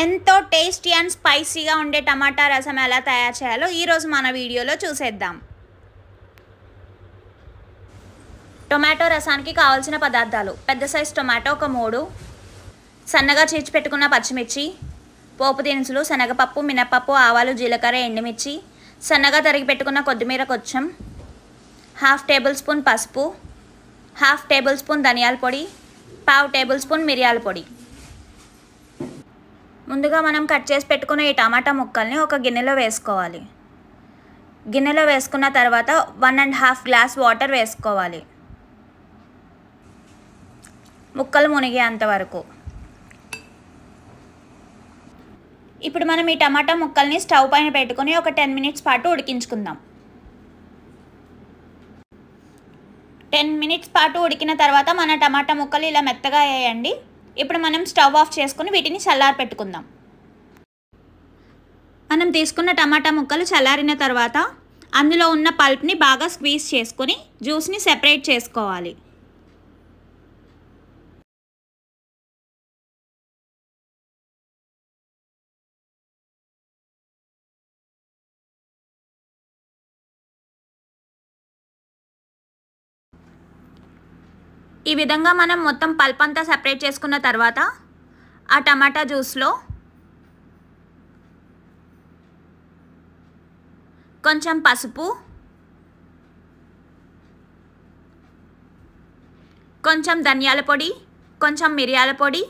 ఎంతో tasty and స్పైసీగా ఉండే టమాటా రసం ఎలా తయారు చేయాలో ఈరోజు మన వీడియోలో చూసేద్దాం టొమాటో రసానికి కావాల్సిన పదార్థాలు పెద్ద సైజు టొమాటో ఒక మూడు సన్నగా చీచిపెట్టుకున్న పచ్చిమిర్చి పోపు దినుసులు శనగపప్పు మినపప్పు ఆవాలు జీలకర్ర ఎండుమిర్చి సన్నగా తరిగి పెట్టుకున్న కొత్తిమీర కొంచెం హాఫ్ టేబుల్ స్పూన్ పసుపు హాఫ్ టేబుల్ స్పూన్ ధనియాల పొడి పావు టేబుల్ స్పూన్ మిరియాల పొడి ముందుగా మనం కట్ చేసి పెట్టుకున్న ఈ టమాటా ముక్కల్ని ఒక గిన్నెలో వేసుకోవాలి గిన్నెలో వేసుకున్న తర్వాత one and half glass water వేసుకోవాలి ముక్కలు మునిగేంత వరకు ఇప్పుడు మనం ఈ టమాటా ముక్కల్ని స్టవ్ పైన పెట్టుకుని ఒక టెన్ మినిట్స్ పాటు ఉడికించుకుందాం టెన్ మినిట్స్ పాటు ఉడికిన తర్వాత మన టమాటా ముక్కలు ఇలా మెత్తగా వేయండి ఇప్పుడు మనం స్టవ్ ఆఫ్ చేసుకుని వీటిని చల్లారి పెట్టుకుందాం మనం తీసుకున్న టమాటా ముక్కలు చల్లారిన తర్వాత అందులో ఉన్న పల్ప్ని బాగా స్క్వీజ్ చేసుకుని జ్యూస్ని సెపరేట్ చేసుకోవాలి ఈ విధంగా మనం మొత్తం పల్ప్ అంతా సపరేట్ చేసుకున్న తర్వాత ఆ టమాటా జ్యూస్లో కొంచెం పసుపు కొంచెం ధనియాల పొడి కొంచెం మిరియాల పొడి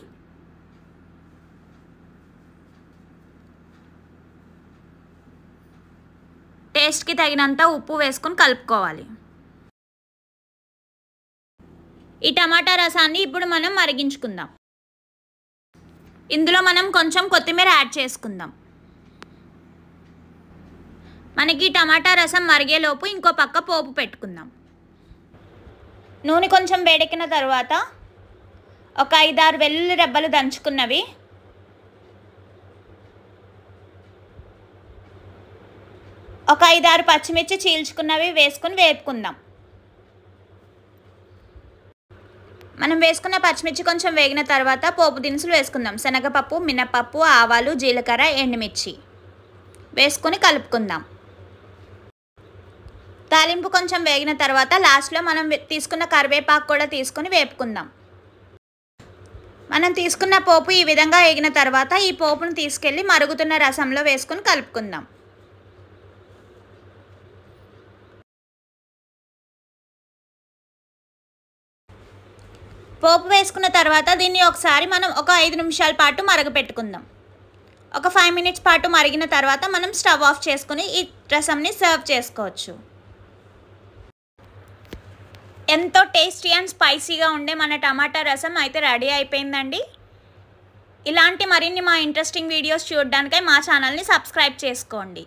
టేస్ట్కి తగినంత ఉప్పు వేసుకుని కలుపుకోవాలి ఈ టమాటా రసాన్ని ఇప్పుడు మనం మరిగించుకుందాం ఇందులో మనం కొంచెం కొత్తిమీర యాడ్ చేసుకుందాం మనకి టమాటా రసం మరిగేలోపు ఇంకో పక్క పోపు పెట్టుకుందాం నూనె కొంచెం వేడెక్కిన తర్వాత ఒక ఐదారు వెల్లుల్లి రెబ్బలు దంచుకున్నవి ఒక ఐదారు పచ్చిమిర్చి చీల్చుకున్నవి వేసుకుని వేపుకుందాం మనం వేసుకున్న పచ్చిమిర్చి కొంచెం వేగిన తర్వాత పోపు దినుసులు వేసుకుందాం శనగపప్పు మినపప్పు ఆవాలు జీలకర్ర ఎండుమిర్చి వేసుకొని కలుపుకుందాం తాలింపు కొంచెం వేగిన తర్వాత లాస్ట్లో మనం తీసుకున్న కరివేపాకు కూడా తీసుకొని వేపుకుందాం మనం తీసుకున్న పోపు ఈ విధంగా వేగిన తర్వాత ఈ పోపును తీసుకెళ్ళి మరుగుతున్న రసంలో వేసుకొని కలుపుకుందాం పోపు వేసుకున్న తర్వాత దీన్ని ఒకసారి మనం ఒక ఐదు నిమిషాల పాటు మరగపెట్టుకుందాం ఒక ఫైవ్ మినిట్స్ పాటు మరిగిన తర్వాత మనం స్టవ్ ఆఫ్ చేసుకుని ఈ రసంని సర్వ్ చేసుకోవచ్చు ఎంతో టేస్టీ అండ్ స్పైసీగా ఉండే మన టమాటా రసం అయితే రెడీ అయిపోయిందండి ఇలాంటి మరిన్ని మా ఇంట్రెస్టింగ్ వీడియోస్ చూడడానికై మా ఛానల్ని సబ్స్క్రైబ్ చేసుకోండి